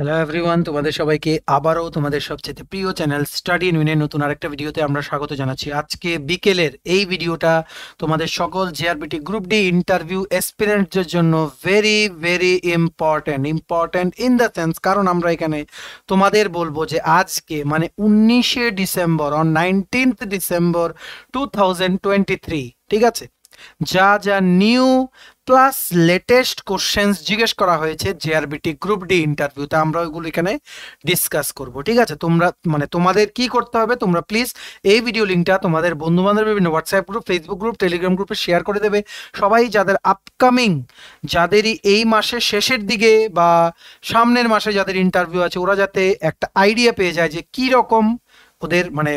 hello everyone তোমাদের সবাইকে আবারও তোমাদের সবচেয়ে প্রিয় চ্যানেল স্টাডি উইনের নতুন আরেকটা ভিডিওতে আমরা স্বাগত জানাচ্ছি আজকে বিকেলের এই ভিডিওটা তোমাদের সকল জেআরবিটি গ্রুপ ডি ইন্টারভিউ এক্সপিরিয়েন্সের জন্য very very important important in the sense কারণ আমরা এখানে তোমাদের বলবো যে আজকে মানে উনিশে ডিসেম্বর on nineteenth December two thousand twenty three ঠিক আছে যা যা নিউ প্লাস লেটেস্ট কোশ্চেন্স জিজ্ঞেস করা হয়েছে জেআরবিটি গ্রুপ ডি ইন্টারভিউতে আমরা ওইগুলো এখানে ডিসকাস করব ঠিক আছে তোমরা মানে তোমাদের কি করতে হবে তোমরা প্লিজ এই ভিডিও লিঙ্কটা তোমাদের বন্ধু বান্ধব বিভিন্ন WhatsApp group Facebook group Telegram গ্রুপে শেয়ার করে দেবে সবাই যাদের আপকামিং যাদেরই এই মাসের শেষের দিকে বা সামনের মাসে যাদের ইন্টারভিউ আছে ওরা যাতে একটা আইডিয়া পেয়ে যায় যে কি রকম ওদের মানে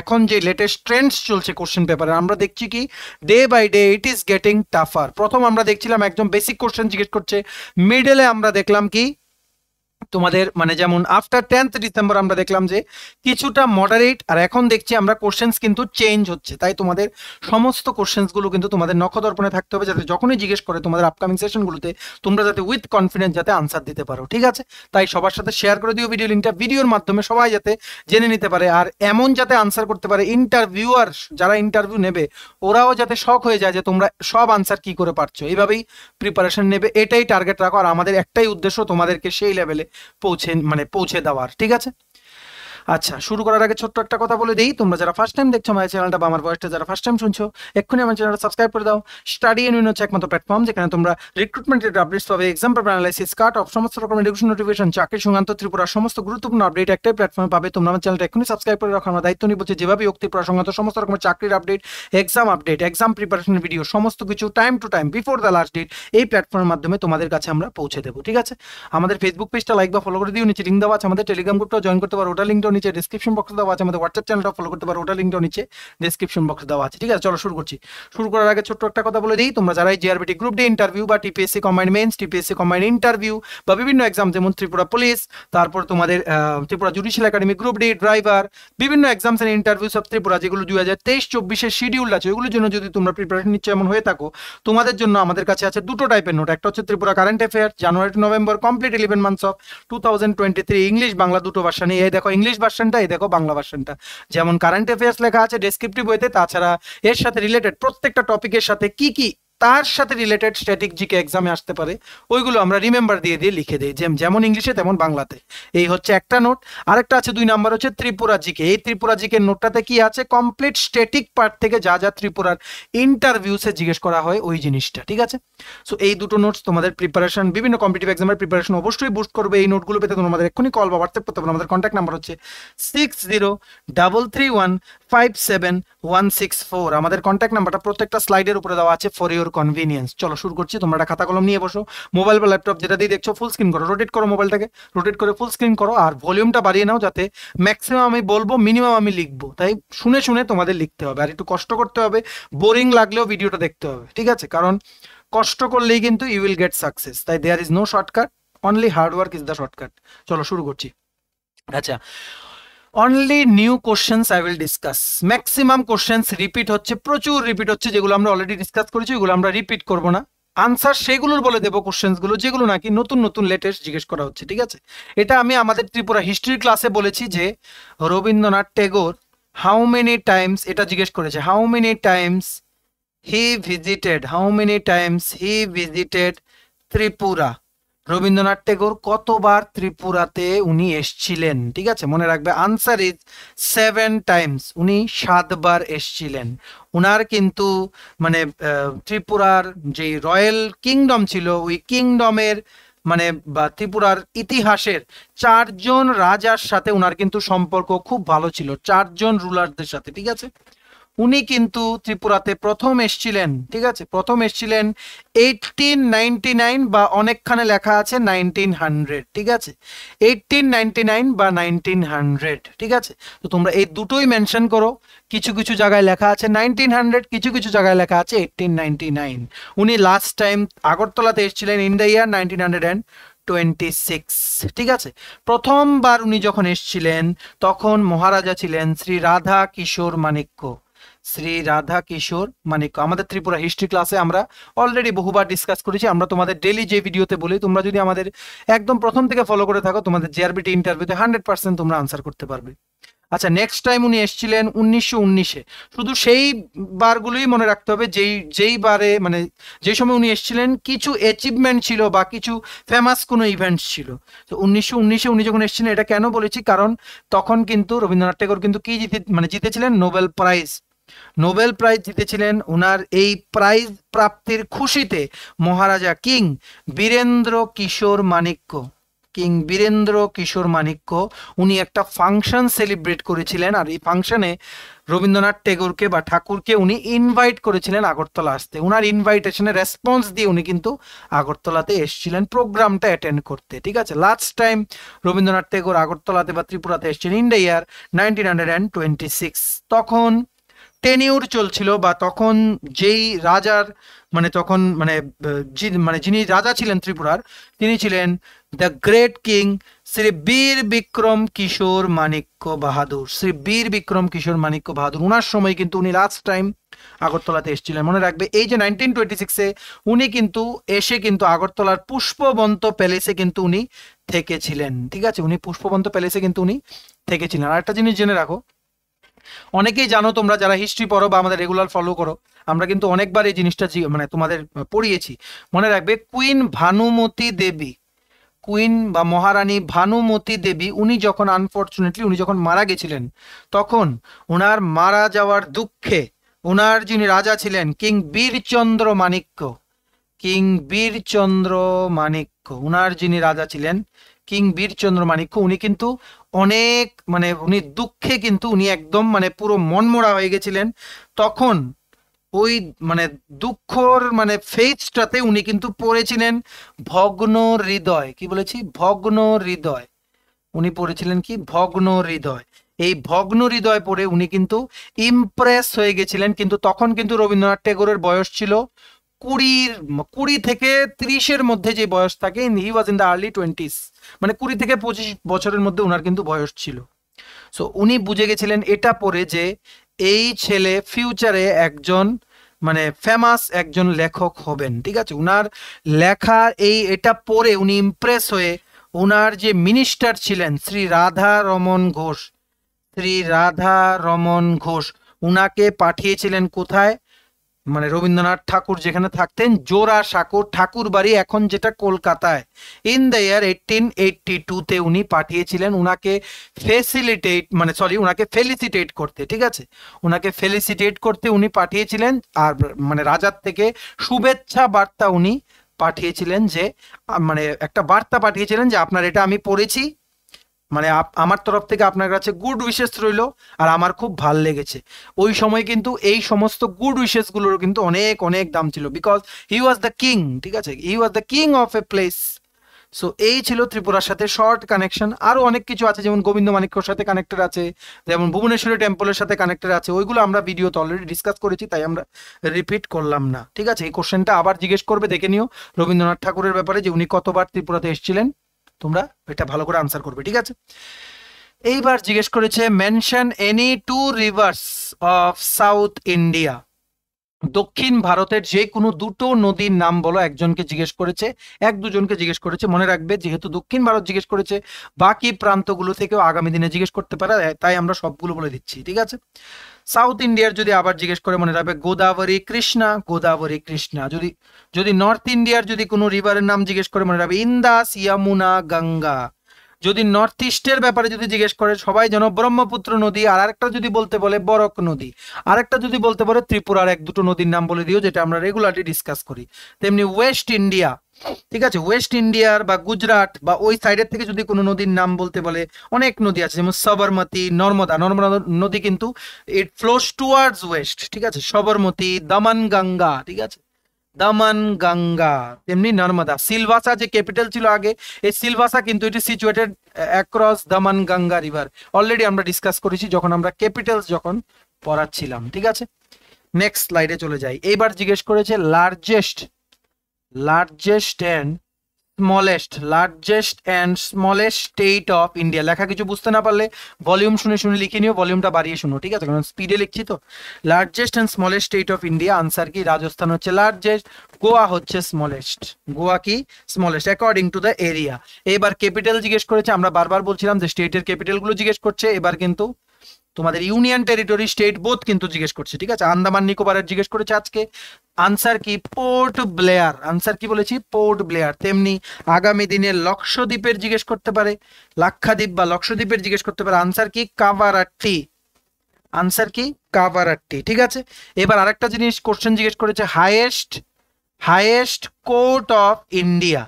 এখন যে লেটেস্ট ট্রেন্ডস চলছে কোশ্চেন পেপারে আমরা দেখছি কি day by day it is getting tougher প্রথম আমরা দেখছিলাম একদম বেসিক কোশ্চেন জিজ্ঞেস করছে মিডলে আমরা দেখলাম কি তোমাদের মানে যেমন আফটার টেন্থ ডিসেম্বর আমরা দেখলাম যে কিছুটা মডারেট আর এখন দেখছি আমরা কোশ্চেন্স কিন্তু চেঞ্জ হচ্ছে তাই তোমাদের সমস্ত কোশ্চেন্সগুলো কিন্তু তোমাদের নক্ষদর্পণে থাকতে হবে যাতে যখনই জিজ্ঞেস করে তোমাদের আপকামিং সেশনগুলোতে তোমরা যাতে উইথ কনফিডেন্স যাতে আনসার দিতে পারো ঠিক আছে তাই সবার সাথে শেয়ার করে দিও ভিডিও লিঙ্কটা ভিডিওর মাধ্যমে সবাই যাতে জেনে নিতে পারে আর এমন যাতে আনসার করতে পারে ইন্টারভিউয়ার যারা ইন্টারভিউ নেবে ওরাও যাতে শখ হয়ে যায় যে তোমরা সব আনসার কি করে পারছো এইভাবেই প্রিপারেশন নেবে এটাই টার্গেট রাখো আর আমাদের একটাই উদ্দেশ্য তোমাদেরকে সেই লেভেলে পৌঁছে মানে পৌঁছে দেওয়ার ঠিক আছে আচ্ছা শুরু করার আগে ছোট্ট একটা কথা বলে দিই তোমরা যারা ফার্স্ট টাইম দেখছো আমার চ্যানেলটা বা আমার বয়সটা যারা ফার্স্ট টাইম শুনছো এক্ষুনি আমার চ্যানেলটা সাবস্ক্রাইব করে দাও স্টাডি এন্ড হচ্ছে একমাত্র প্ল্যাটফর্ম যেখানে তোমরা রিক্রুটমেন্ট আপডেটস পাবে exam paper analysis cut off সমস্ত রকমের এডুকেশন নোটিফিকেশন চাকরি সংক্রান্ত ত্রিপুরা সমস্ত গুরুত্বপূর্ণ আপডেট একটাই প্ল্যাটফর্মে পাবে তোমরা আমার চ্যানেলটা এক্ষুনি সাবস্ক্রাইব করে রাখো আমরা দায়িত্ব নিব যেভাবে উক্তি প্রসঙ্গত সংক্রান্ত সমস্ত রকমের চাকরির update exam update exam preparation video সমস্ত কিছু time to time before the last date এই প্ল্যাটফর্মের মাধ্যমে তোমাদের কাছে আমরা পৌঁছে দেবো ঠিক আছে আমাদের ফেসবুক পেজটা লাইক বা ফলো করে দিও নিচে লিঙ্ক দেওয়া আছে আমাদের টেলিগ্রাম গ্রুপটাও জয়েন করতে পারো ওটা লিঙ্কটা নিচে ডিসক্রিপশন বক্স দেওয়া আছে আমাদের হোয়াটসঅ্যাপ চ্যানেলটা ফলো করতে পারো ওটা লিঙ্কটাও নিচে ডিসক্রিপশন বক্স দেওয়া আছে ঠিক আছে চলো শুরু করছি শুরু করার আগে ছোট্ট একটা কথা বলে দিই তোমরা যারা এই জিআরবিটি গ্রুপ ডি ইন্টারভিউ বা TPSC combine mains TPSC combine interview বা বিভিন্ন এক্সাম যেমন ত্রিপুরা পুলিশ তারপর তোমাদের Tripura judicial academy group D driver বিভিন্ন এক্সামস এন্ড ইন্টারভিউ সব ত্রিপুরা যেগুলো দুই হাজার তেইশ চব্বিশের শিডিউল আছে ওইগুলোর জন্য যদি তোমরা প্রিপারেশন নিচ্ছে এমন হয়ে থাকো তোমাদের জন্য আমাদের কাছে আছে দুটো টাইপের নোট একটা হচ্ছে Tripura current affair January to November complete eleven months of two thousand twenty three English Bangla দুটো ভাষা নিয়ে দেখো ইংলিশ ভার্সনটা এই দেখো বাংলা ভার্সনটা যেমন কারেন্ট অ্যাফেয়ার্স লেখা আছে ডেসক্রিপটিভ বইতে তাছাড়া এর সাথে রিলেটেড প্রত্যেকটা টপিকের সাথে কি কি তার সাথে রিলেটেড স্ট্যাটিক জিকে এক্সামে আসতে পারে ওইগুলো আমরা রিমেম্বার দিয়ে দিয়ে লিখে দিই যেমন ইংলিশে তেমন বাংলাতে এই হচ্ছে একটা নোট আরেকটা আছে দুই নাম্বার হচ্ছে ত্রিপুরা জিকে এই ত্রিপুরা জিকে নোটটাতে কি আছে কমপ্লিট স্ট্যাটিক পার্ট থেকে যা যা ত্রিপুরার ইন্টারভিউসে জিজ্ঞেস করা হয় ওই জিনিসটা ঠিক আছে সো এই দুটো নোটস তোমাদের প্রিপারেশন বিভিন্ন কম্পিটিভ এক্সামের প্রিপারেশন অবশ্যই বুস্ট করবে এই নোটগুলো পেতে তোমাদের এক্ষুনি কল বা হোয়াটসঅ্যাপ করতে পারো আমাদের কন্ট্যাক্ট নাম্বার হচ্ছে six zero double three one five seven one six four আমাদের কন্ট্যাক্ট নাম্বারটা প্রত্যেকটা স্লাইডের উপরে দেওয়া আছে ফর ইউর ইউর কনভিনিয়েন্স চলো শুরু করছি তোমরা একটা খাতা কলম নিয়ে বসো মোবাইল বা ল্যাপটপ যেটা দিয়ে দেখছো ফুল স্ক্রিন করো রোটেট করো মোবাইলটাকে রোটেট করে ফুল স্ক্রিন করো আর ভলিউমটা বাড়িয়ে নাও যাতে ম্যাক্সিমাম আমি বলবো মিনিমাম আমি লিখবো তাই শুনে শুনে তোমাদের লিখতে হবে আর একটু কষ্ট করতে হবে বোরিং লাগলেও ভিডিওটা দেখতে হবে ঠিক আছে কারণ কষ্ট করলেই কিন্তু ইউ উইল গেট সাকসেস তাই there is no shortcut only hard work is the shortcut চলো শুরু করছি আচ্ছা only new questions I will discuss maximum questions repeat হচ্ছে প্রচুর রিপিট হচ্ছে যেগুলো আমরা অলরেডি ডিসকাস করেছি ওইগুলো আমরা রিপিট করবো না আনসার সেগুলোর বলে দেবো কোশ্চেন্সগুলো যেগুলো নাকি নতুন নতুন লেটেস্ট জিজ্ঞেস করা হচ্ছে ঠিক আছে এটা আমি আমাদের ত্রিপুরা হিস্ট্রি ক্লাসে বলেছি যে Rabindranath Tagore how many times এটা জিজ্ঞেস করেছে how many times he visited how many times he visited Tripura Rabindranath Thakur কতবার ত্রিপুরাতে উনি এসছিলেন ঠিক আছে মনে রাখবে আনসার ইজ সেভেন টাইমস উনি সাতবার এসছিলেন উনার কিন্তু মানে ত্রিপুরার যে রয়্যাল কিংডম ছিল ওই কিংডমের মানে বা ত্রিপুরার ইতিহাসের চারজন রাজার সাথে উনার কিন্তু সম্পর্ক খুব ভালো ছিল চারজন রুলারদের সাথে ঠিক আছে উনি কিন্তু ত্রিপুরাতে প্রথম এসছিলেন ঠিক আছে প্রথম এসছিলেন এইটিন নাইনটি নাইন বা অনেকখানে লেখা আছে নাইনটিন হান্ড্রেড ঠিক আছে এইটিন নাইনটি নাইন বা নাইনটিন হান্ড্রেড ঠিক আছে তো তোমরা এই দুটোই মেনশন করো কিছু কিছু জায়গায় লেখা আছে নাইনটিন হান্ড্রেড কিছু কিছু জায়গায় লেখা আছে এইটিন নাইন উনি লাস্ট টাইম আগরতলাতে এসেছিলেন in the year nineteen hundred twenty six ঠিক আছে প্রথমবার উনি যখন এসছিলেন তখন মহারাজা ছিলেন শ্রী রাধা কিশোর মানিক্য শ্রী রাধা কিশোর মানে আমাদের ত্রিপুরা হিস্ট্রি ক্লাসে আমরা অলরেডি বহুবার ডিসকাস করেছি আমরা তোমাদের ডেলি যে ভিডিওতে বলি তোমরা যদি আমাদের একদম প্রথম থেকে ফলো করে থাকো তোমাদের জেআরবিটি ইন্টারভিউতে হান্ড্রেড পার্সেন্ট তোমরা আনসার করতে পারবে আচ্ছা নেক্সট টাইম উনি এসেছিলেন উনিশশো উনিশে শুধু সেই বারগুলোই মনে রাখতে হবে যেই যেই বারে মানে যে সময় উনি এসেছিলেন কিছু অ্যাচিভমেন্ট ছিল বা কিছু ফেমাস কোনো ইভেন্টস ছিল তো উনিশশো উনিশে উনি যখন এসেছিলেন এটা কেন বলেছি কারণ তখন কিন্তু রবীন্দ্রনাথ ঠাকুর কিন্তু কি জিতে মানে জিতেছিলেন নোবেল প্রাইজ নোবেল প্রাইজ জিতেছিলেন ওনার এই প্রাইজ প্রাপ্তির খুশিতে মহারাজা কিং বীরেন্দ্র কিশোর মানিক্য কিং বীরেন্দ্র কিশোর মানিক্য উনি একটা ফাংশন সেলিব্রেট করেছিলেন আর এই ফাংশনে রবীন্দ্রনাথ টেগোরকে বা ঠাকুরকে উনি ইনভাইট করেছিলেন আগরতলা আসতে উনার ইনভাইটেশনে রেসপন্স দিয়ে উনি কিন্তু আগরতলাতে এসেছিলেন প্রোগ্রামটা অ্যাটেন্ড করতে ঠিক আছে লাস্ট টাইম রবীন্দ্রনাথ টেগোর আগরতলাতে বা ত্রিপুরাতে এসেছিলেন ইন্ডিয়ার year nineteen hundred and twenty six তখন টেনিউর চলছিল বা তখন যেই রাজার মানে তখন মানে মানে যিনি রাজা ছিলেন ত্রিপুরার তিনি ছিলেন দ্য গ্রেট কিং শ্রী বীর বিক্রম কিশোর মানিক্য বাহাদুর শ্রী বীর বিক্রম কিশোর মাণিক্য বাহাদুর ওনার সময় কিন্তু উনি লাস্ট টাইম আগরতলাতে এসেছিলেন মনে রাখবে এই যে নাইনটিন টোয়েন্টি সিক্সে উনি কিন্তু এসে কিন্তু আগরতলার পুষ্পবন্ত প্যালেসে কিন্তু উনি থেকেছিলেন ঠিক আছে উনি পুষ্পবন্ত প্যালেসে কিন্তু উনি থেকেছিলেন আর একটা জিনিস জেনে রাখো অনেকেই জানো তোমরা যারা হিস্ট্রি পড়ো বা আমাদের রেগুলার ফলো করো আমরা কিন্তু অনেকবার এই জিনিসটা মানে তোমাদের পড়িয়েছি মনে রাখবে কুইন ভানুমতি দেবী কুইন বা মহারানী ভানুমতি দেবী উনি যখন আনফর্চুনেটলি উনি যখন মারা গেছিলেন তখন ওনার মারা যাওয়ার দুঃখে ওনার যিনি রাজা ছিলেন কিং বীরচন্দ্র মাণিক্য কিং বীরচন্দ্র মাণিক্য উনার যিনি রাজা ছিলেন কিং বীরচন্দ্র মাণিক্য উনি কিন্তু অনেক মানে উনি দুঃখে কিন্তু উনি একদম মানে পুরো মনমোড়া হয়ে গেছিলেন তখন ওই মানে দুঃখর মানে ফেজটাতে উনি কিন্তু পড়েছিলেন ভগ্ন হৃদয় কি বলেছি ভগ্ন হৃদয় উনি পড়েছিলেন কি ভগ্ন হৃদয় এই ভগ্ন হৃদয় পড়ে উনি কিন্তু ইমপ্রেস হয়ে গেছিলেন কিন্তু তখন কিন্তু রবীন্দ্রনাথ টেগোরের বয়স ছিল কুড়ির কুড়ি থেকে ত্রিশের মধ্যে যে বয়স থাকে he was in the early twenties মানে কুড়ি থেকে পঁচিশ বছরের মধ্যে ওনার কিন্তু বয়স ছিল সো উনি বুঝে গেছিলেন এটা পরে যে এই ছেলে ফিউচারে একজন মানে ফেমাস একজন লেখক হবেন ঠিক আছে উনার লেখা এই এটা পরে উনি ইমপ্রেস হয়ে ওনার যে মিনিস্টার ছিলেন শ্রী রাধা রমন ঘোষ শ্রী রাধা রমন ঘোষ উনাকে পাঠিয়েছিলেন কোথায় মানে রবীন্দ্রনাথ ঠাকুর যেখানে থাকতেন জোড়া সাঁকোর ঠাকুর বাড়ি এখন যেটা কলকাতায় in the year eighteen eighty টুতে উনি পাঠিয়েছিলেন উনাকে ফেসিলিটেট মানে সরি উনাকে ফেলিসিটেট করতে ঠিক আছে উনাকে ফেলিসিটেট করতে উনি পাঠিয়েছিলেন আর মানে রাজার থেকে শুভেচ্ছা বার্তা উনি পাঠিয়েছিলেন যে মানে একটা বার্তা পাঠিয়েছিলেন যে আপনার এটা আমি পড়েছি মানে আমার তরফ থেকে আপনার কাছে গুড উইশেস রইল আর আমার খুব ভাল লেগেছে ওই সময় কিন্তু এই সমস্ত গুড উইশেসগুলোর কিন্তু অনেক অনেক দাম ছিল because he was the king ঠিক আছে he was the king of a place so এই ছিল ত্রিপুরার সাথে শর্ট কানেকশন আরও অনেক কিছু আছে যেমন গোবিন্দ মানিক্যর সাথে কানেক্টেড আছে যেমন ভুবনেশ্বরী টেম্পলের সাথে কানেক্টেড আছে ওইগুলো আমরা ভিডিওতে অলরেডি ডিসকাস করেছি তাই আমরা রিপিট করলাম না ঠিক আছে এই কোশ্চেনটা আবার জিজ্ঞেস করবে দেখে নিও রবীন্দ্রনাথ ঠাকুরের ব্যাপারে যে উনি কতবার ত্রিপুরাতে এসেছিলেন তোমরা এটা ভালো করে আনসার করবে ঠিক আছে এইবার জিজ্ঞেস করেছে mention any two rivers of south India দক্ষিণ ভারতের যে কোনো দুটো নদীর নাম বলো একজনকে জিজ্ঞেস করেছে এক দুজনকে জিজ্ঞেস করেছে মনে রাখবে যেহেতু দক্ষিণ ভারত জিজ্ঞেস করেছে বাকি প্রান্তগুলো থেকেও আগামী দিনে জিজ্ঞেস করতে পারে তাই আমরা সবগুলো বলে দিচ্ছি ঠিক আছে সাউথ ইন্ডিয়ার যদি আবার জিজ্ঞেস করে মনে রাখবে গোদাবরী কৃষ্ণা গোদাবরী কৃষ্ণা যদি যদি নর্থ ইন্ডিয়ার যদি কোনো রিভারের নাম জিজ্ঞেস করে মনে রাখবে ইন্দাস ইয়ামুনা গঙ্গা যদি নর্থ ইস্টের ব্যাপারে যদি জিজ্ঞেস করে সবাই যেন ব্রহ্মপুত্র নদী আর আরেকটা যদি বলতে বলে বরক নদী আরেকটা যদি বলতে বলে ত্রিপুরার এক দুটো নদীর নাম বলে দিও যেটা আমরা রেগুলারলি ডিসকাস করি তেমনি ওয়েস্ট ইন্ডিয়া ঠিক আছে ওয়েস্ট ইন্ডিয়ার বা গুজরাট বা ওই সাইডের থেকে যদি কোনো নদীর নাম বলতে বলে অনেক নদী আছে যেমন সবরমতি নর্মদা নর্মদা নদী কিন্তু ইট ফ্লোস টুয়ার্ডস ওয়েস্ট ঠিক আছে সবরমতি দমন গঙ্গা ঠিক আছে দমন গঙ্গা তেমনি নর্মদা সিলভাসা যে ক্যাপিটাল ছিল আগে এই সিলভাসা কিন্তু এটি situated across Daman Ganga river already আমরা ডিসকাস করেছি যখন আমরা ক্যাপিটাল যখন পড়াচ্ছিলাম ঠিক আছে নেক্সট স্লাইডে চলে যাই এইবার জিজ্ঞেস করেছে largest largest and smallest largest and smallest state of India লেখা কিছু বুঝতে না পারলে ভলিউম শুনে শুনে লিখে নিও ভলিউমটা বাড়িয়ে শুনো ঠিক আছে কারণ স্পিডে লিখছি তো largest and smallest state of India answer কি রাজস্থান হচ্ছে লার্জেস্ট গোয়া হচ্ছে স্মলেস্ট গোয়া কি smallest according to the area এবার ক্যাপিটাল জিজ্ঞেস করেছে আমরা বারবার বলছিলাম যে স্টেটের ক্যাপিটালগুলো জিজ্ঞেস করছে এবার কিন্তু তোমাদের ইউনিয়ন টেরিটরি স্টেট বোধ কিন্তু জিজ্ঞেস করছে ঠিক আছে আন্দামান নিকোবরের জিজ্ঞেস করেছে আজকে আনসার কি পোর্ট ব্লেয়ার আনসার কি বলেছি পোর্ট ব্লেয়ার তেমনি আগামী দিনে লক্ষদ্বীপের জিজ্ঞেস করতে পারে লাক্ষাদ্বীপ বা লক্ষদ্বীপের জিজ্ঞেস করতে পারে আনসার কি কাভারাট্টি আনসার কি কাভারাট্টি ঠিক আছে এবার আরেকটা জিনিস কোশ্চেন জিজ্ঞেস করেছে highest highest court of India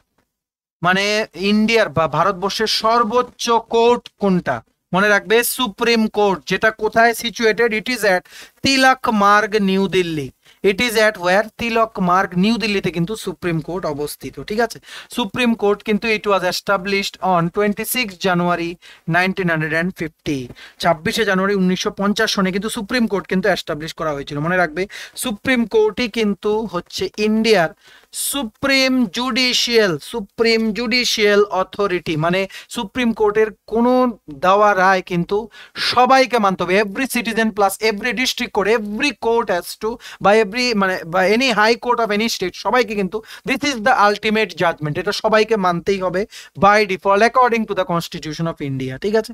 মানে ইন্ডিয়ার বা ভারতবর্ষের সর্বোচ্চ কোর্ট কোনটা মনে রাখবে সুপ্রিম কোর্ট যেটা কোথায় situated it is at Tilak Marg new Delhi it is at war Tilak Marg new দিল্লিতে কিন্তু সুপ্রিম কোর্ট অবস্থিত ঠিক আছে সুপ্রিম কোর্ট কিন্তু it was established on twenty six January nineteen hundred and fifty ছাব্বিশে জানুয়ারি উনিশশো পঞ্চাশ সনে কিন্তু সুপ্রিম কোর্ট কিন্তু এস্টাবলিশ করা হয়েছিল মনে রাখবে সুপ্রিম কোর্টই কিন্তু হচ্ছে ইন্ডিয়ার supreme judicial supreme judicial authority মানে সুপ্রিম কোর্টের কোনো দেওয়া রায় কিন্তু সবাইকে মানতে হবে every citizen plus every district court every court as to বা এভরি মানে বা any high court of any state সবাইকে কিন্তু this is the ultimate judgement এটা সবাইকে মানতেই হবে by default according to the constitution of India ঠিক আছে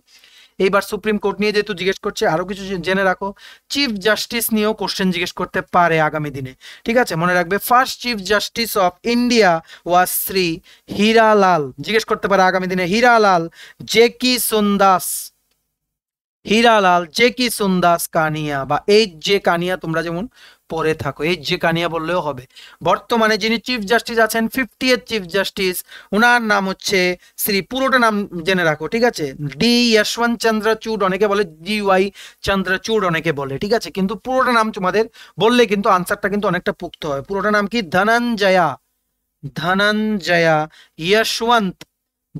এইবার সুপ্রিম কোর্ট নিয়ে যেহেতু জিজ্ঞেস করছে আরও কিছু জেনে রাখো চিফ জাস্টিস নিয়েও কোশ্চেন জিজ্ঞেস করতে পারে আগামী দিনে ঠিক আছে মনে রাখবে first chief justice of India was Shri Hiralal জিজ্ঞেস করতে পারে আগামী দিনে হীরালাল জে কি সুন্দাস হীরালাল জে কি সুন্দাস কানিয়া বা এইচ জে কানিয়া তোমরা যেমন পরে থাকো এই কানিয়া বললেও হবে বর্তমানে যিনি চিফ জাস্টিস আছেন ফিফটি চিফ জাস্টিস ওনার নাম হচ্ছে শ্রী পুরোটা নাম জেনে রাখো ঠিক আছে ডি যশবন্ত চন্দ্রচূড় অনেকে বলে ডি ওয়াই চন্দ্রচূড় অনেকে বলে ঠিক আছে কিন্তু পুরোটা নাম তোমাদের বললে কিন্তু আনসারটা কিন্তু অনেকটা পুক্ত হয় পুরোটা নাম কি Dhananjaya Dhananjaya Yashwant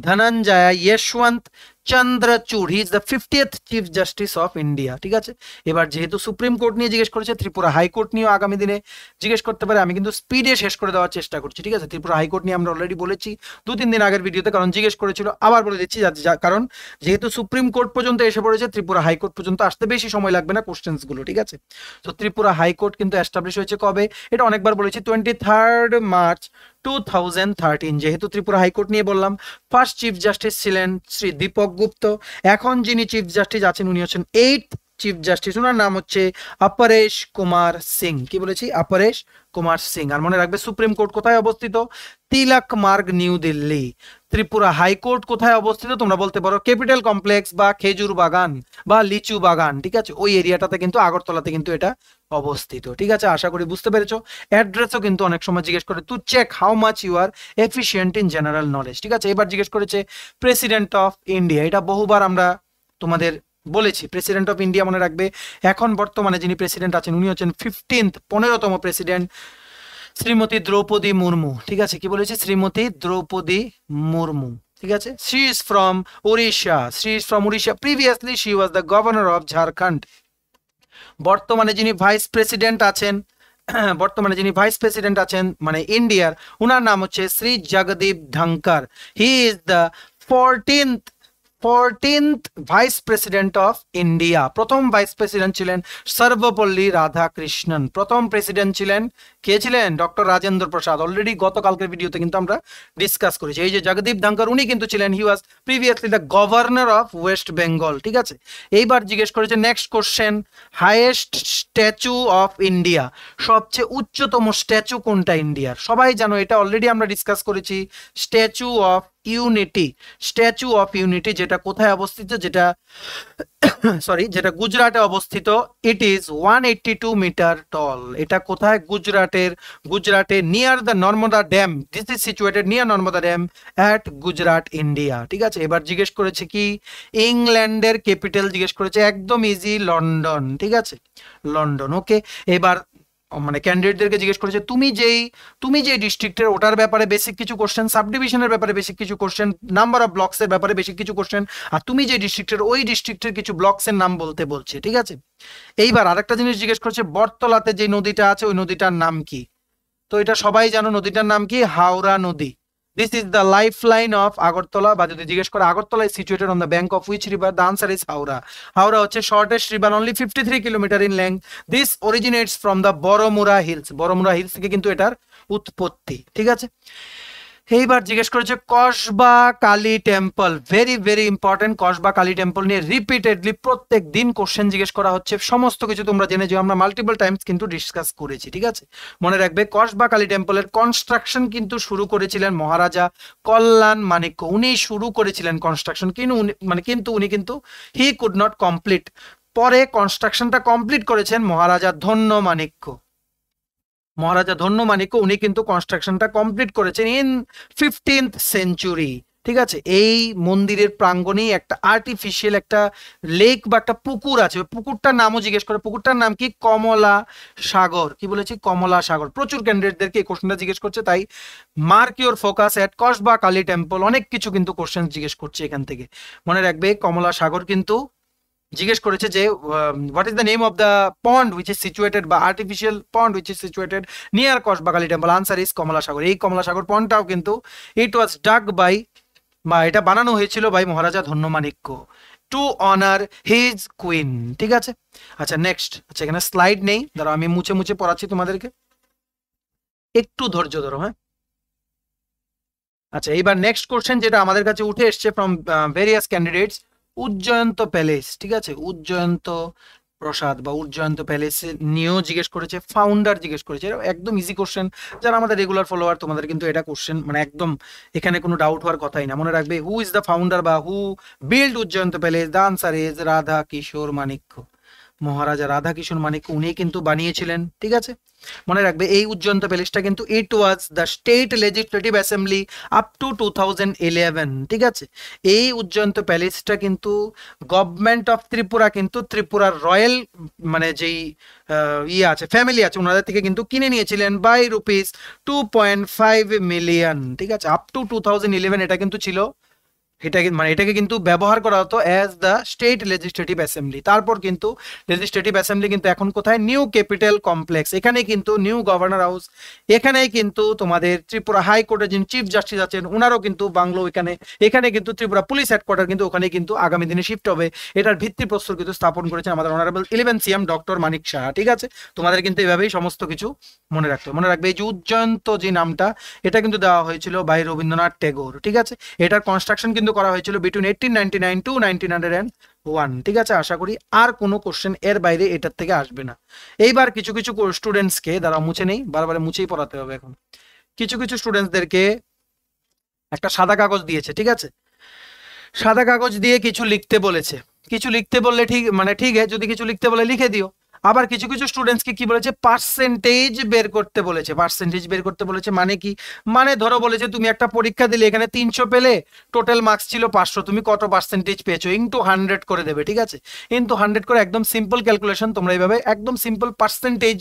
Dhananjaya Yashwant Chandrachud he is the fiftieth chief justice of India ঠিক আছে এবার যেহেতু সুপ্রিম কোর্ট নিয়ে জিজ্ঞেস করেছে ত্রিপুরা হাইকোর্ট নিয়েও আগামী দিনে জিজ্ঞেস করতে পারে আমি কিন্তু স্পিডে শেষ করে দেওয়ার চেষ্টা করছি ঠিক আছে ত্রিপুরা হাইকোর্ট নিয়ে আমরা অলরেডি বলেছি দু তিন দিন আগের ভিডিওতে কারণ জিজ্ঞেস করেছিল আবার বলে দিচ্ছি কারণ যেহেতু সুপ্রিম কোর্ট পর্যন্ত এসে পড়েছে ত্রিপুরা হাইকোর্ট পর্যন্ত আসতে বেশি সময় লাগবে না কোশ্চেন্সগুলো ঠিক আছে তো ত্রিপুরা হাইকোর্ট কিন্তু অ্যাস্টাবলিশ হয়েছে কবে এটা অনেকবার বলেছি twenty third March two thousand thirteen যেহেতু ত্রিপুরা হাইকোর্ট নিয়ে বললাম ফার্স্ট চিফ জাস্টিস ছিলেন শ্রী দীপক গুপ্ত এখন যিনি চিফ জাস্টিস আছেন উনি হচ্ছেন এইট চিফ জাস্টিস ওনার নাম হচ্ছে অপরেশ কুমার সিং কি বলেছি অপরেশ কুমার সিং আর মনে রাখবে সুপ্রিম কোর্ট কোথায় অবস্থিত তিলক মার্গ নিউ দিল্লি ত্রিপুরা হাইকোর্ট কোথায় অবস্থিত তোমরা বলতে পারো ক্যাপিটাল কমপ্লেক্স বা খেজুর বাগান বা লিচু বাগান ঠিক আছে ওই এরিয়াটাতে কিন্তু আগরতলাতে কিন্তু এটা অবস্থিত ঠিক আছে আশা করি বুঝতে পেরেছো অ্যাড্রেসও কিন্তু অনেক সময় জিজ্ঞেস করে to check how much you are efficient in general knowledge ঠিক আছে এবার জিজ্ঞেস করেছে প্রেসিডেন্ট অফ ইন্ডিয়া এটা বহুবার আমরা তোমাদের বলেছি প্রেসিডেন্ট অফ ইন্ডিয়া মনে রাখবে এখন বর্তমানে যিনি প্রেসিডেন্ট আছেন উনি হচ্ছেন ফিফটিন্থ পনেরোতম প্রেসিডেন্ট শ্রীমতী দ্রৌপদী মুর্মু ঠিক আছে কি বলেছি শ্রীমতী দ্রৌপদী মুর্মু ঠিক আছে she is from Orissa she is from Orissa previously she was the governor of Jharkhand বর্তমানে যিনি ভাইস প্রেসিডেন্ট আছেন বর্তমানে যিনি ভাইস প্রেসিডেন্ট আছেন মানে ইন্ডিয়ার ওনার নাম হচ্ছে Shri Jagdeep Dhankhar he is the fourteenth fourteenth vice president of India প্রথম ভাইস প্রেসিডেন্ট ছিলেন সর্বপল্লী রাধাকৃষ্ণন প্রথম প্রেসিডেন্ট ছিলেন কে ছিলেন ডক্টর রাজেন্দ্র প্রসাদ অলরেডি গতকালকের ভিডিওতে কিন্তু আমরা ডিসকাস করেছি এই যে জগদীপ ধাঙ্কর উনি কিন্তু ছিলেন he was previously the governor of West Bengal ঠিক আছে এইবার জিজ্ঞেস করেছে next question highest statue of India সবচেয়ে উচ্চতম স্ট্যাচু কোনটা ইন্ডিয়ার সবাই জানো এটা অলরেডি আমরা ডিসকাস করেছি Statue of Unity Statue of Unity যেটা কোথায় অবস্থিত যেটা সরি যেটা গুজরাটে অবস্থিত it is one eighty two meter tall এটা কোথায় গুজরাটের গুজরাটে near the Narmada dam this is situated near Narmada dam at Gujarat India ঠিক আছে এবার জিজ্ঞেস করেছে কি ইংল্যান্ডের ক্যাপিটাল জিজ্ঞেস করেছে একদম ইজি লন্ডন ঠিক আছে লন্ডন ওকে এবার মানে ক্যান্ডিডেটদেরকে জিজ্ঞেস করেছে তুমি যেই তুমি যে ডিস্ট্রিক্টের ওটার ব্যাপারে বেসিক কিছু কোশ্চেন সাব ডিভিশনের ব্যাপারে বেসিক কিছু কোশ্চেন নাম্বার অফ ব্লকসের ব্যাপারে বেসিক কিছু কোশ্চেন আর তুমি যে ডিস্ট্রিক্টের ওই ডিস্ট্রিক্টের কিছু ব্লকসের নাম বলতে বলছে ঠিক আছে এইবার আরেকটা জিনিস জিজ্ঞেস করছে বটতলাতে যে নদীটা আছে ওই নদীটার নাম কি তো এটা সবাই জানো নদীটার নাম কি হাওড়া নদী this is the life line of Agartala বা যদি জিজ্ঞেস করে Agartala is situated on the bank of which river the answer is Haora Haora হচ্ছে shortest river only fifty three kilometer in length this originates from the Baramura hills Baramura hills থেকে কিন্তু এটার উৎপত্তি ঠিক আছে এইবার জিজ্ঞেস করেছে Kasba Kali temple very very important Kasba Kali temple নিয়ে রিপিটেডলি প্রত্যেক দিন কোশ্চেন জিজ্ঞেস করা হচ্ছে সমস্ত কিছু তোমরা জেনে যাও আমরা মাল্টিপল টাইমস কিন্তু ডিসকাস করেছি ঠিক আছে মনে রাখবে কসবা কালী টেম্পলের কনস্ট্রাকশন কিন্তু শুরু করেছিলেন মহারাজা কল্যাণ মানিক্য উনি শুরু করেছিলেন কনস্ট্রাকশন কিন্তু মানে কিন্তু উনি কিন্তু হি কুড নট কমপ্লিট পরে কনস্ট্রাকশনটা কমপ্লিট করেছেন মহারাজা ধন্য মানিক্য মহারাজা মানিক উনি কিন্তু কনস্ট্রাকশনটা কমপ্লিট করেছেন ইন ফিফটিন্থ সেঞ্চুরি ঠিক আছে এই মন্দিরের প্রাঙ্গনে একটা আর্টিফিশিয়াল একটা লেক বা একটা পুকুর আছে পুকুরটার নামও জিজ্ঞেস করে পুকুরটার নাম কি কমলা সাগর কি বলেছি কমলা সাগর প্রচুর ক্যান্ডিডেটদেরকে এই কোশ্চেনটা জিজ্ঞেস করছে তাই mark your focus at Kasba Kali temple অনেক কিছু কিন্তু কোশ্চেন জিজ্ঞেস করছে এখান থেকে মনে রাখবে কমলা সাগর কিন্তু জিজ্ঞেস করেছে যে what is the name of the pond which is situated বা artificial pond which is situated near কসবাগালি temple answer is কমলা সাগর এই কমলা সাগর পন্ডটাও কিন্তু ইট ওয়াজ ডাক বাই বা এটা বানানো হয়েছিল by Maharaja ধন্যমাণিক্য two honour his queen ঠিক আছে আচ্ছা নেক্সট আচ্ছা এখানে স্লাইড নেই ধরো আমি মুছে মুছে পড়াচ্ছি তোমাদেরকে একটু ধৈর্য ধরো হ্যাঁ আচ্ছা এইবার নেক্সট কোশ্চেন যেটা আমাদের কাছে উঠে এসছে from various candidates Ujjayanta palace ঠিক আছে উজ্জয়ন্ত প্রসাদ বা উজ্জয়ন্ত প্যালেস নিয়েও জিজ্ঞেস করেছে ফাউন্ডার জিজ্ঞেস করেছে এটা একদম ইজি কোশ্চেন যারা আমাদের রেগুলার ফলোয়ার তোমাদের কিন্তু এটা কোশ্চেন মানে একদম এখানে কোনো ডাউট হওয়ার কথাই না মনে রাখবে হু ইজ দ্য ফাউন্ডার বা who build Ujjayanta palace the answer is Radha Kishore Manikya Maharaja Radhakishore Manik উনি কিন্তু বানিয়েছিলেন ঠিক আছে মনে রাখবে এই উজ্জন্ত প্যালেসটা কিন্তু it was the state legislative assembly up to two ঠিক আছে এই উজ্জন্ত প্যালেসটা কিন্তু গভর্নমেন্ট অফ ত্রিপুরা কিন্তু ত্রিপুরার রয়্যাল মানে যেই ইয়ে আছে ফ্যামিলি আছে ওনাদের থেকে কিন্তু কিনে নিয়েছিলেন by rupees two point five million ঠিক আছে up to two thousand eleven এটা কিন্তু ছিল এটাকে মানে এটাকে কিন্তু ব্যবহার করা হতো as the state legislative assembly তারপর কিন্তু লেজিস্লেটিভ অ্যাসেম্বলি কিন্তু এখন কোথায় নিউ ক্যাপিটাল কমপ্লেক্স এখানে কিন্তু নিউ গভর্নর হাউস এখানে কিন্তু তোমাদের ত্রিপুরা হাইকোর্টের যিনি চিফ জাস্টিস আছেন ওনারও কিন্তু বাংলো এখানে এখানে কিন্তু ত্রিপুরা পুলিশ হেডকোয়ার্টার কিন্তু ওখানে কিন্তু আগামী দিনে শিফট হবে এটার ভিত্তি ভিত্তিপ্রস্তর কিন্তু স্থাপন করেছেন আমাদের honourable eleven CM doctor Manik Saha ঠিক আছে তোমাদের কিন্তু এভাবেই সমস্ত কিছু মনে রাখতে মনে রাখবে এই যে উজ্জয়ন্ত যে নামটা এটা কিন্তু দেওয়া হয়েছিল বাই রবীন্দ্রনাথ টেগোর ঠিক আছে এটার কনস্ট্রাকশন কিন্তু করা হয়েছিল between eighteen ninety nine to nineteen hundred and one ঠিক আছে আশা করি আর কোনো কোশ্চেন এর বাইরে এটার থেকে আসবে না এইবার কিছু কিছু স্টুডেন্টসকে দ্বারা মুছে নেই বারবার মুছেই পড়াতে হবে এখন কিছু কিছু স্টুডেন্টসদেরকে একটা সাদা কাগজ দিয়েছে ঠিক আছে সাদা কাগজ দিয়ে কিছু লিখতে বলেছে কিছু লিখতে বললে ঠিক মানে ঠিক যদি কিছু লিখতে বলে লিখে দিও আবার কিছু কিছু স্টুডেন্টসকে কি বলেছে পার্সেন্টেজ বের করতে বলেছে পার্সেন্টেজ বের করতে বলেছে মানে কি মানে ধরো বলেছে তুমি একটা পরীক্ষা দিলে এখানে তিনশো পেলে টোটাল মার্কস ছিল পাঁচশো তুমি কত পার্সেন্টেজ পেয়েছো ইন্টু হান্ড্রেড করে দেবে ঠিক আছে ইন্টু হান্ড্রেড করে একদম সিম্পল ক্যালকুলেশন তোমরা এইভাবে একদম সিম্পল পার্সেন্টেজ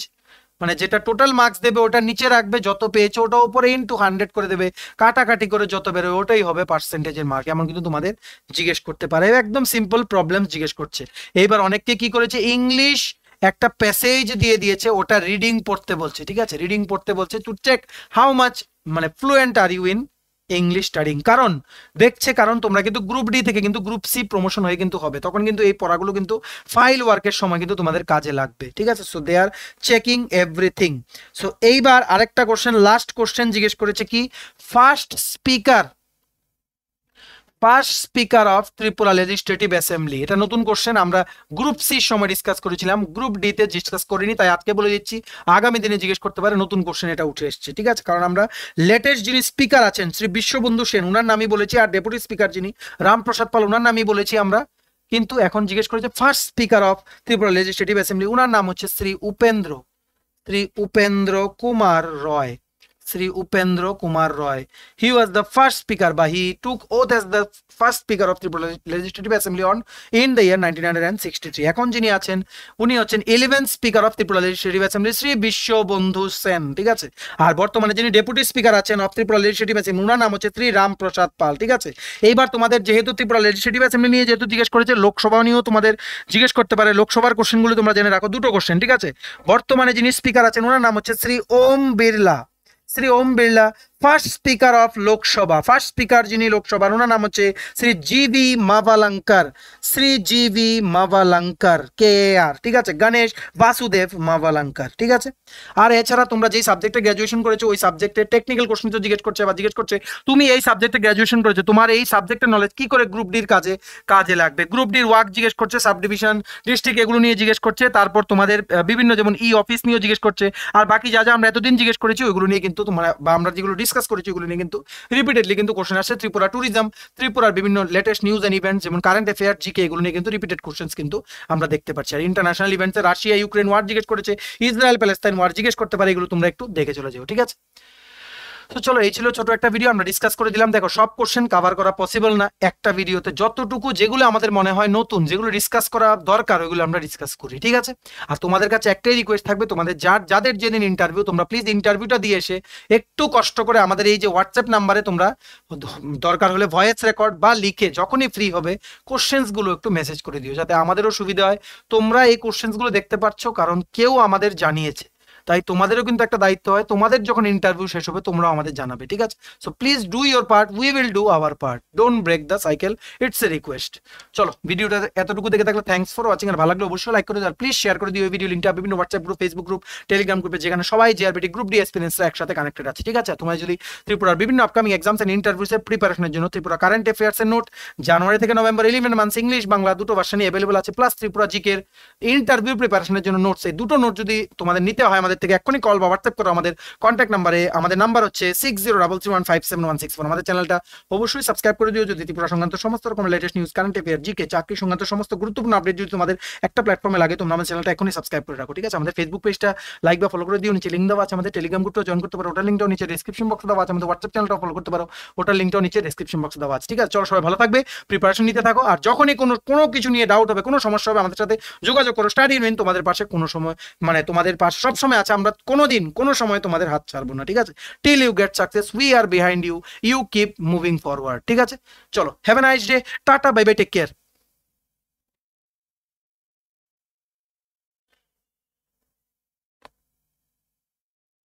মানে যেটা টোটাল মার্কস দেবে ওটা নিচে রাখবে যত পেয়েছো ওটা উপরে টু হান্ড্রেড করে দেবে কাটাকাটি করে যত বেরোবে ওটাই হবে পার্সেন্টেজের মার্ক এমন কিন্তু তোমাদের জিজ্ঞেস করতে পারে একদম সিম্পল প্রবলেম জিজ্ঞেস করছে এইবার অনেককে কি করেছে ইংলিশ একটা প্যাসেজ দিয়ে দিয়েছে ওটা রিডিং পড়তে বলছে ঠিক আছে রিডিং পড়তে বলছে টু চেক হাউ মাচ মানে fluent are you in English studying কারণ দেখছে কারণ তোমরা কিন্তু গ্রুপ ডি থেকে কিন্তু গ্রুপ সি প্রমোশন হয়ে কিন্তু হবে তখন কিন্তু এই পড়াগুলো কিন্তু ফাইল ওয়ার্কের সময় কিন্তু তোমাদের কাজে লাগবে ঠিক আছে so they are checking everything so এইবার আরেকটা কোশ্চেন লাস্ট কোশ্চেন জিজ্ঞেস করেছে কি first speaker first speaker of Tripura legislative assembly এটা নতুন কোশ্চেন আমরা গ্রুপ সির সময় ডিসকাস করেছিলাম গ্রুপ ডিতে ডিসকাস করিনি তাই আজকে বলে দিচ্ছি আগামী দিনে জিজ্ঞেস করতে পারে নতুন কোশ্চেন এটা উঠে এসছে ঠিক আছে কারণ আমরা লেটেস্ট যিনি স্পিকার আছেন শ্রী বিশ্ববন্ধু সেন ওনার নামই বলেছি আর ডেপুটি স্পিকার যিনি রামপ্রসাদ পাল ওনার নামই বলেছি আমরা কিন্তু এখন জিজ্ঞেস করেছে first speaker of Tripura legislative assembly ওনার নাম হচ্ছে Shri Upendra Shri Upendra Kumar Roy Shri Upendra Kumar Roy he was the first speaker বা he took oath as the first speaker of Tripura legislative assembly on in the year nineteen hundred and sixty three এখন যিনি আছেন উনি হচ্ছেন eleventh speaker of Tripura legislative assembly Shri Biswabandhu Sen ঠিক আছে আর বর্তমানে যিনি ডেপুটি স্পিকার আছেন অফ ত্রিপুরা লেজিসলেটিভ অ্যাসেম্বলি উনার নাম হচ্ছে শ্রী রামপ্রসাদ পাল ঠিক আছে এইবার তোমাদের যেহেতু ত্রিপুরা লেজিসলেটিভ অ্যাসেম্বলি নিয়ে যেহেতু জিজ্ঞেস করেছে লোকসভা নিয়েও তোমাদের জিজ্ঞেস করতে পারে লোকসভার কোশ্চেনগুলো তোমরা জেনে রাখো দুটো কোশ্চেন ঠিক আছে বর্তমানে যিনি স্পিকার আছেন ওনার নাম হচ্ছে শ্রী ওম বিড়লা श्री ओम Birla first speaker of Lok Sabha first speaker যিনি লোকসভার ওনার নাম হচ্ছে Shri G V মাভালাঙ্কার Shri G V মাভালাঙ্কার কে আর ঠিক আছে গণেশ বাসুদেব মাভালাঙ্কার ঠিক আছে আর এছাড়া তোমরা যেই সাবজেক্টে গ্র্যাজুয়েশন করেছো ওই সাবজেক্টে টেকনিক্যাল কোশ্চেন তো জিজ্ঞেস করছে বা জিজ্ঞেস করছে তুমি এই সাবজেক্টে গ্র্যাজুয়েশন করেছো তোমার এই সাবজেক্টের নলেজ কি করে গ্রুপ ডির কাজে কাজে লাগবে গ্রুপ ডির ওয়ার্ক জিজ্ঞেস করছে সাব ডিভিশন ডিস্ট্রিক্ট এগুলো নিয়ে জিজ্ঞেস করছে তারপর তোমাদের বিভিন্ন যেমন ই e অফিস নিয়েও জিজ্ঞেস করছে আর বাকি যা যা আমরা এতদিন জিজ্ঞেস করেছি ওইগুলো নিয়ে কিন্তু তোমরা বা আমরা যেগুলো ডিসকাস করেছি এগুলো নিয়ে কিন্তু রিপিটেডলি কিন্তু কোশ্চেন আসে ত্রিপুরা ট্যুরিজম ত্রিপুরার বিভিন্ন লেটেস্ট নিউজ অ্যান্ড ইভেন্ট যেমন কারেন্ট অ্যাফেয়ার জিকে এগুলো নিয়ে কিন্তু রিপিটেড কোশ্চেন কিন্তু আমরা দেখতে পাচ্ছি আর ইন্টারন্যাশনাল ইভেন্টসে রাশিয়া ইউক্রেন ওয়ার জিজ্ঞেস করেছে ইসরায়েল প্যালেস্তাইন ওয়ার জিজ্ঞেস করতে পারে এগুলো তোমরা একটু দেখে চলে যাও ঠিক আছে তো চলো এই ছিল ছোট একটা ভিডিও আমরা ডিসকাস করে দিলাম দেখো সব কোশ্চেন কভার করা পসিবল না একটা ভিডিওতে যতটুকু যেগুলো আমাদের মনে হয় নতুন যেগুলো ডিসকাস করা দরকার ওইগুলো আমরা ডিসকাস করি ঠিক আছে আর তোমাদের কাছে একটাই রিকোয়েস্ট থাকবে তোমাদের যার যাদের যেদিন ইন্টারভিউ তোমরা প্লিজ ইন্টারভিউটা দিয়ে এসে একটু কষ্ট করে আমাদের এই যে হোয়াটসঅ্যাপ নাম্বারে তোমরা দরকার হলে ভয়েস রেকর্ড বা লিখে যখনই ফ্রি হবে কোশ্চেন্সগুলো একটু মেসেজ করে দিও যাতে আমাদেরও সুবিধা হয় তোমরা এই কোশ্চেন্সগুলো দেখতে পাচ্ছ কারণ কেউ আমাদের জানিয়েছে তাই তোমাদেরও কিন্তু একটা দায়িত্ব হয় তোমাদের যখন ইন্টারভিউ শেষ হবে তোমরা আমাদের জানাবে ঠিক আছে so please do your part we will do our part don't break the cycle it's a request চলো ভিডিওটা এতটুকু দেখে থাকলে থ্যাংকস ফর ওয়াচিং আর ভালো লাগলে অবশ্যই লাইক করে দাও প্লিজ শেয়ার করে দিও এই ভিডিও লিঙ্কটা বিভিন্ন WhatsApp group Facebook group Telegram গ্রুপে যেখানে সবাই জিআরবিটি গ্রুপ ডি এক্সপিরিয়েন্সরা একসাথে কানেক্টেড আছে ঠিক আছে তোমার যদি ত্রিপুরার বিভিন্ন আপকামিং এক্সামস এন্ড ইন্টারভিউসের প্রিপারেশনের জন্য ত্রিপুরা কারেন্ট অ্যাফেয়ার্সের নোট জানুয়ারি থেকে নভেম্বর ইলেভেন মান্থস ইংলিশ বাংলা দুটো ভার্সানি অ্যাভেলেবল আছে প্লাস ত্রিপুরা জিকের ইন্টারভিউ প্রিপারেশনের জন্য নোটস এই দুটো নোট যদি তোমাদের নিতে হয় আমাদের থেকে এক্ষুনি কল বা হোয়াটসঅ্যাপ করো আমাদের কন্ট্যাক্ট নাম্বারে আমাদের নাম্বার হচ্ছে six zero double three one five seven one six four আমাদের চ্যানেলটা অবশ্যই সাবস্ক্রাইব করে দিও যদি ত্রিপুরা সংক্রান্ত সমস্ত রকম latest news current affair GK চাকরি সংক্রান্ত সমস্ত গুরুত্বপূর্ণ আপডেট যদি তোমাদের একটা প্ল্যাটফর্মে লাগে তোমরা আমাদের চ্যানেলটা এখনই সাবস্ক্রাইব করে রাখো ঠিক আছে আমাদের ফেসবুক পেজটা লাইক বা ফলো করে দিও নিচে লিঙ্ক দেওয়া আছে আমাদের টেলিগ্রাম গ্রুপটা জয়েন করতে পারো ওটার লিঙ্কটাও নিচে ডিসক্রিপশন বক্স দেওয়া আছে আমাদের হোয়াটসঅ্যাপ চ্যানেলটা ফলো করতে পারো ওটার লিঙ্কটাও নিচে ডিসক্রিপশন বক্স দেওয়া আছে ঠিক আছে চলো সবাই ভালো থাকবে প্রিপারেশন নিতে থাকো আর যখনই কোনো কোনো কিছু নিয়ে ডাউট হবে কোনো সমস্যা হবে আমাদের সাথে যোগাযোগ করো স্টাডি ইউনিয়ন তোমাদের পাশে কোনো সময় মানে তোমাদের পাশে সবসময় আছে আমরা কোনো দিন কোনো সময় তোমাদের হাত ছাড়বো না ঠিক আছে till you get success we are behind you you keep moving forward ঠিক আছে চলো have a nice day tata bye bye take care